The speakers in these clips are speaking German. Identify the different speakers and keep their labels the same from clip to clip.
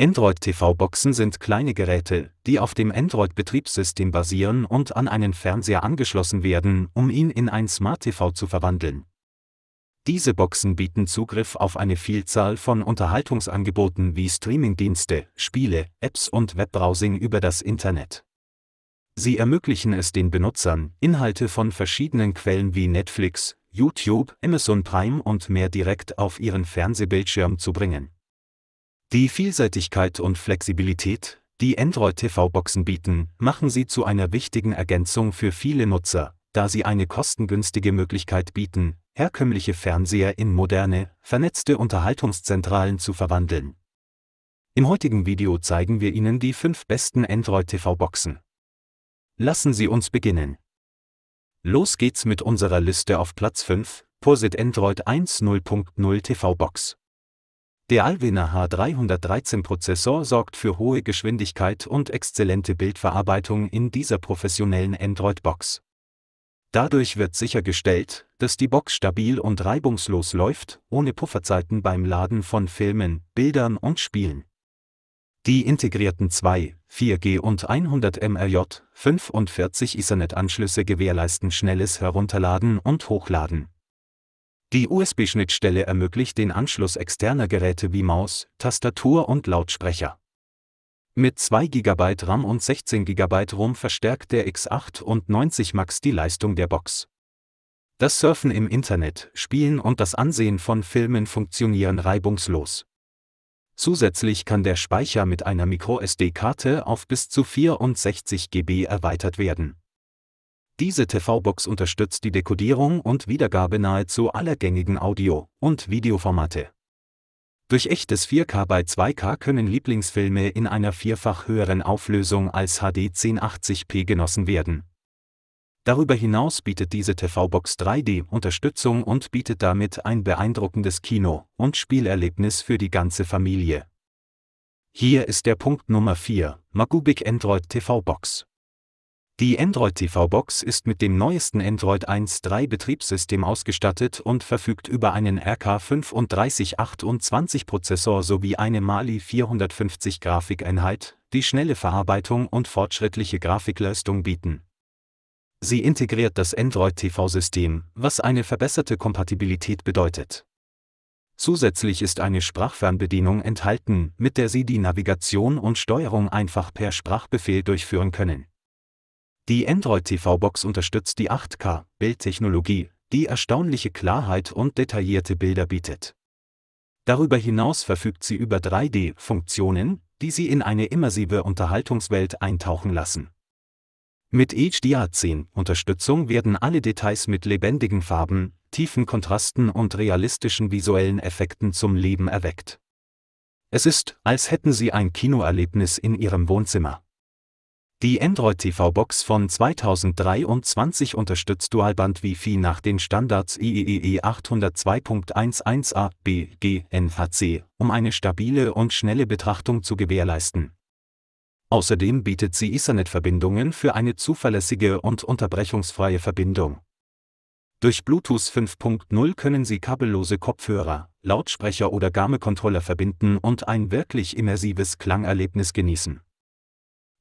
Speaker 1: Android-TV-Boxen sind kleine Geräte, die auf dem Android-Betriebssystem basieren und an einen Fernseher angeschlossen werden, um ihn in ein Smart-TV zu verwandeln. Diese Boxen bieten Zugriff auf eine Vielzahl von Unterhaltungsangeboten wie Streamingdienste, Spiele, Apps und Webbrowsing über das Internet. Sie ermöglichen es den Benutzern, Inhalte von verschiedenen Quellen wie Netflix, YouTube, Amazon Prime und mehr direkt auf ihren Fernsehbildschirm zu bringen. Die Vielseitigkeit und Flexibilität, die Android-TV-Boxen bieten, machen sie zu einer wichtigen Ergänzung für viele Nutzer, da sie eine kostengünstige Möglichkeit bieten, herkömmliche Fernseher in moderne, vernetzte Unterhaltungszentralen zu verwandeln. Im heutigen Video zeigen wir Ihnen die fünf besten Android-TV-Boxen. Lassen Sie uns beginnen. Los geht's mit unserer Liste auf Platz 5, Posit Android 1.0.0 TV-Box. Der Alwina H313-Prozessor sorgt für hohe Geschwindigkeit und exzellente Bildverarbeitung in dieser professionellen Android-Box. Dadurch wird sichergestellt, dass die Box stabil und reibungslos läuft, ohne Pufferzeiten beim Laden von Filmen, Bildern und Spielen. Die integrierten 2, 4G und 100 MRJ 45 Ethernet-Anschlüsse gewährleisten schnelles Herunterladen und Hochladen. Die USB-Schnittstelle ermöglicht den Anschluss externer Geräte wie Maus, Tastatur und Lautsprecher. Mit 2 GB RAM und 16 GB ROM verstärkt der X98 Max die Leistung der Box. Das Surfen im Internet, Spielen und das Ansehen von Filmen funktionieren reibungslos. Zusätzlich kann der Speicher mit einer MicroSD-Karte auf bis zu 64 GB erweitert werden diese TV-Box unterstützt die Dekodierung und Wiedergabe nahezu aller gängigen Audio- und Videoformate. Durch echtes 4K bei 2K können Lieblingsfilme in einer vierfach höheren Auflösung als HD 1080p genossen werden. Darüber hinaus bietet diese TV-Box 3D-Unterstützung und bietet damit ein beeindruckendes Kino- und Spielerlebnis für die ganze Familie. Hier ist der Punkt Nummer 4, Magubik Android TV-Box. Die Android TV Box ist mit dem neuesten Android 1.3 Betriebssystem ausgestattet und verfügt über einen RK3528 Prozessor sowie eine Mali 450 Grafikeinheit, die schnelle Verarbeitung und fortschrittliche Grafikleistung bieten. Sie integriert das Android TV-System, was eine verbesserte Kompatibilität bedeutet. Zusätzlich ist eine Sprachfernbedienung enthalten, mit der Sie die Navigation und Steuerung einfach per Sprachbefehl durchführen können die Android TV-Box unterstützt die 8K-Bildtechnologie, die erstaunliche Klarheit und detaillierte Bilder bietet. Darüber hinaus verfügt sie über 3D-Funktionen, die sie in eine immersive Unterhaltungswelt eintauchen lassen. Mit HDR10-Unterstützung werden alle Details mit lebendigen Farben, tiefen Kontrasten und realistischen visuellen Effekten zum Leben erweckt. Es ist, als hätten sie ein Kinoerlebnis in ihrem Wohnzimmer. Die Android TV-Box von 2023 unterstützt Dualband Wi-Fi nach den Standards IEEE 802.11a B G BGNHC, um eine stabile und schnelle Betrachtung zu gewährleisten. Außerdem bietet sie Ethernet-Verbindungen für eine zuverlässige und unterbrechungsfreie Verbindung. Durch Bluetooth 5.0 können Sie kabellose Kopfhörer, Lautsprecher oder Game-Controller verbinden und ein wirklich immersives Klangerlebnis genießen.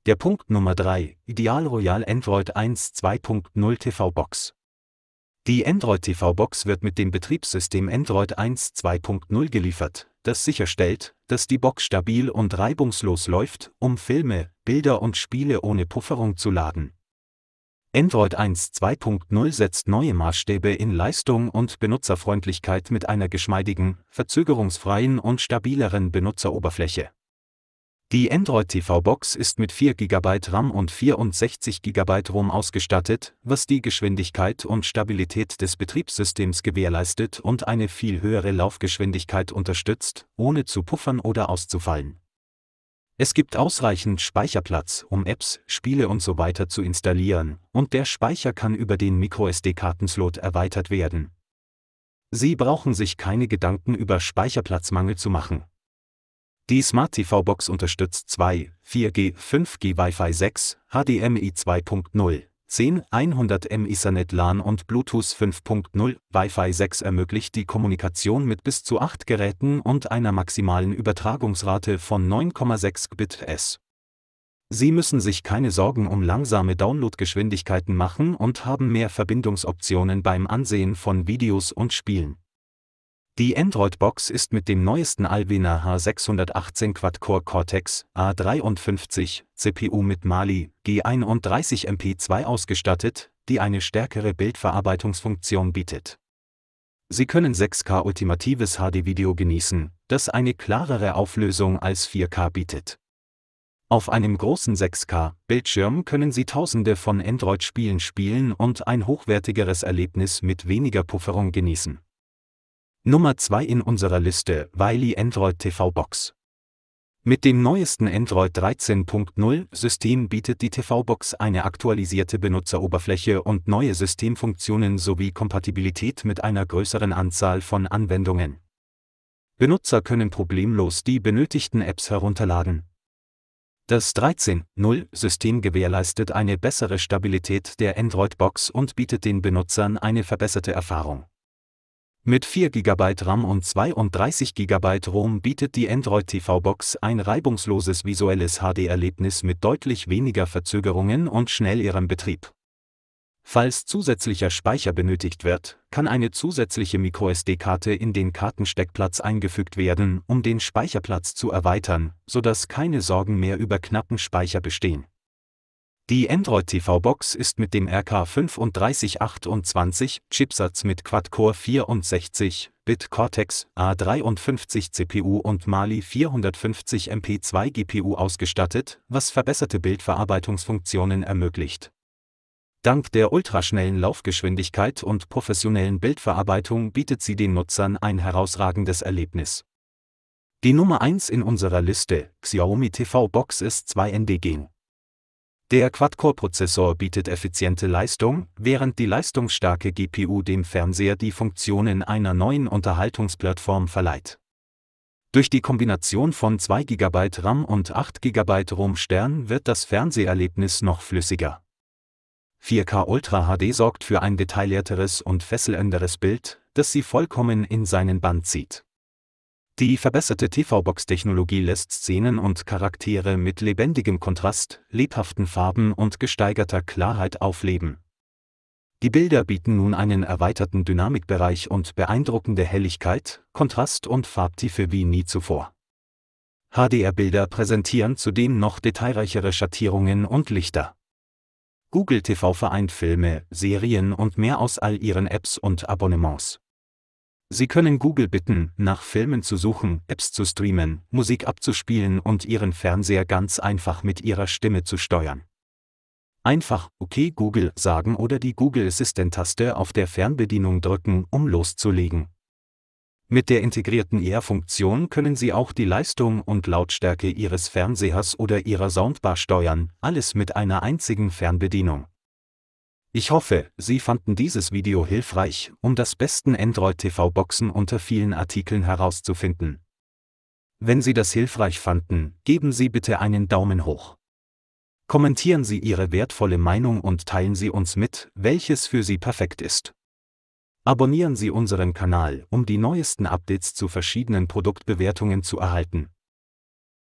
Speaker 1: Der Punkt Nummer 3, Ideal Royal Android 1 2.0 TV-Box. Die Android TV-Box wird mit dem Betriebssystem Android 1 2.0 geliefert, das sicherstellt, dass die Box stabil und reibungslos läuft, um Filme, Bilder und Spiele ohne Pufferung zu laden. Android 1 2.0 setzt neue Maßstäbe in Leistung und Benutzerfreundlichkeit mit einer geschmeidigen, verzögerungsfreien und stabileren Benutzeroberfläche. Die Android TV-Box ist mit 4 GB RAM und 64 GB ROM ausgestattet, was die Geschwindigkeit und Stabilität des Betriebssystems gewährleistet und eine viel höhere Laufgeschwindigkeit unterstützt, ohne zu puffern oder auszufallen. Es gibt ausreichend Speicherplatz, um Apps, Spiele und so weiter zu installieren, und der Speicher kann über den MicroSD-Kartenslot erweitert werden. Sie brauchen sich keine Gedanken über Speicherplatzmangel zu machen. Die Smart TV-Box unterstützt 2, 4G, 5G Wi-Fi 6, HDMI 2.0, 10, 100 M Ethernet LAN und Bluetooth 5.0. Wi-Fi 6 ermöglicht die Kommunikation mit bis zu 8 Geräten und einer maximalen Übertragungsrate von 9,6 Gbit/s. Sie müssen sich keine Sorgen um langsame Downloadgeschwindigkeiten machen und haben mehr Verbindungsoptionen beim Ansehen von Videos und Spielen. Die Android-Box ist mit dem neuesten Alvena H618 Quad-Core Cortex A53 CPU mit Mali G31 MP2 ausgestattet, die eine stärkere Bildverarbeitungsfunktion bietet. Sie können 6K ultimatives HD-Video genießen, das eine klarere Auflösung als 4K bietet. Auf einem großen 6K-Bildschirm können Sie tausende von Android-Spielen spielen und ein hochwertigeres Erlebnis mit weniger Pufferung genießen. Nummer 2 in unserer Liste Wiley Android TV Box. Mit dem neuesten Android 13.0 System bietet die TV-Box eine aktualisierte Benutzeroberfläche und neue Systemfunktionen sowie Kompatibilität mit einer größeren Anzahl von Anwendungen. Benutzer können problemlos die benötigten Apps herunterladen. Das 13.0 System gewährleistet eine bessere Stabilität der Android-Box und bietet den Benutzern eine verbesserte Erfahrung. Mit 4 GB RAM und 32 GB ROM bietet die Android TV Box ein reibungsloses visuelles HD-Erlebnis mit deutlich weniger Verzögerungen und schnellerem Betrieb. Falls zusätzlicher Speicher benötigt wird, kann eine zusätzliche MicroSD-Karte in den Kartensteckplatz eingefügt werden, um den Speicherplatz zu erweitern, sodass keine Sorgen mehr über knappen Speicher bestehen die Android TV-Box ist mit dem RK3528-Chipsatz mit Quad-Core 64-Bit Cortex A53 CPU und Mali 450 MP2 GPU ausgestattet, was verbesserte Bildverarbeitungsfunktionen ermöglicht. Dank der ultraschnellen Laufgeschwindigkeit und professionellen Bildverarbeitung bietet sie den Nutzern ein herausragendes Erlebnis. Die Nummer 1 in unserer Liste, Xiaomi TV Box ist 2 ND Gen. Der Quad-Core-Prozessor bietet effiziente Leistung, während die leistungsstarke GPU dem Fernseher die Funktionen einer neuen Unterhaltungsplattform verleiht. Durch die Kombination von 2 GB RAM und 8 GB ROM-Stern wird das Fernseherlebnis noch flüssiger. 4K Ultra HD sorgt für ein detaillierteres und fesselnderes Bild, das Sie vollkommen in seinen Band zieht. Die verbesserte TV-Box-Technologie lässt Szenen und Charaktere mit lebendigem Kontrast, lebhaften Farben und gesteigerter Klarheit aufleben. Die Bilder bieten nun einen erweiterten Dynamikbereich und beeindruckende Helligkeit, Kontrast und Farbtiefe wie nie zuvor. HDR-Bilder präsentieren zudem noch detailreichere Schattierungen und Lichter. Google TV vereint Filme, Serien und mehr aus all ihren Apps und Abonnements. Sie können Google bitten, nach Filmen zu suchen, Apps zu streamen, Musik abzuspielen und Ihren Fernseher ganz einfach mit Ihrer Stimme zu steuern. Einfach OK Google sagen oder die Google Assistant-Taste auf der Fernbedienung drücken, um loszulegen. Mit der integrierten ER-Funktion können Sie auch die Leistung und Lautstärke Ihres Fernsehers oder Ihrer Soundbar steuern, alles mit einer einzigen Fernbedienung. Ich hoffe, Sie fanden dieses Video hilfreich, um das besten Android-TV-Boxen unter vielen Artikeln herauszufinden. Wenn Sie das hilfreich fanden, geben Sie bitte einen Daumen hoch. Kommentieren Sie Ihre wertvolle Meinung und teilen Sie uns mit, welches für Sie perfekt ist. Abonnieren Sie unseren Kanal, um die neuesten Updates zu verschiedenen Produktbewertungen zu erhalten.